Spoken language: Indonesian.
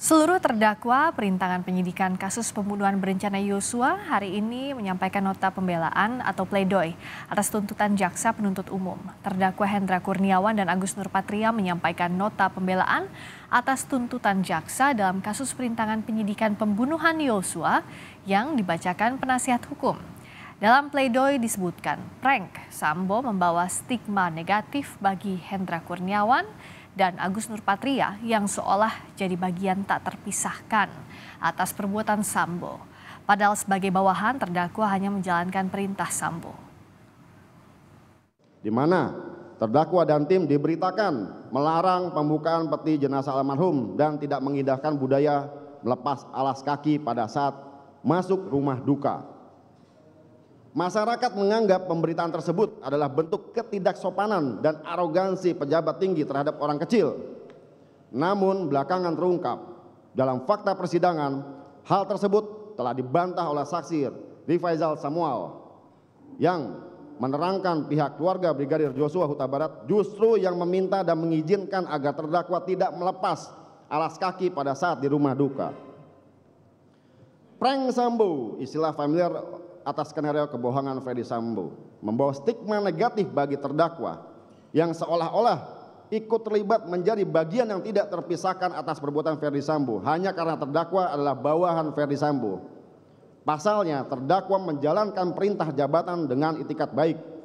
Seluruh terdakwa perintangan penyidikan kasus pembunuhan berencana Yosua hari ini menyampaikan nota pembelaan atau pledoi atas tuntutan jaksa penuntut umum. Terdakwa Hendra Kurniawan dan Agus Nurpatria menyampaikan nota pembelaan atas tuntutan jaksa dalam kasus perintangan penyidikan pembunuhan Yosua yang dibacakan penasihat hukum. Dalam pledoi disebutkan, prank Sambo membawa stigma negatif bagi Hendra Kurniawan dan Agus Nurpatria yang seolah jadi bagian tak terpisahkan atas perbuatan Sambo. Padahal sebagai bawahan terdakwa hanya menjalankan perintah Sambo. Di mana terdakwa dan tim diberitakan melarang pembukaan peti jenazah almarhum dan tidak mengindahkan budaya melepas alas kaki pada saat masuk rumah duka Masyarakat menganggap pemberitaan tersebut adalah bentuk ketidaksopanan dan arogansi pejabat tinggi terhadap orang kecil. Namun belakangan terungkap dalam fakta persidangan hal tersebut telah dibantah oleh saksi Rifaizal Samuel yang menerangkan pihak keluarga Brigadir Joshua Huta Barat justru yang meminta dan mengizinkan agar terdakwa tidak melepas alas kaki pada saat di rumah duka. Prank Sambo, istilah familiar atas skenario kebohongan Freddy Sambo membawa stigma negatif bagi terdakwa yang seolah-olah ikut terlibat menjadi bagian yang tidak terpisahkan atas perbuatan Ferdi Sambo hanya karena terdakwa adalah bawahan Ferdi Sambo. Pasalnya terdakwa menjalankan perintah jabatan dengan itikat baik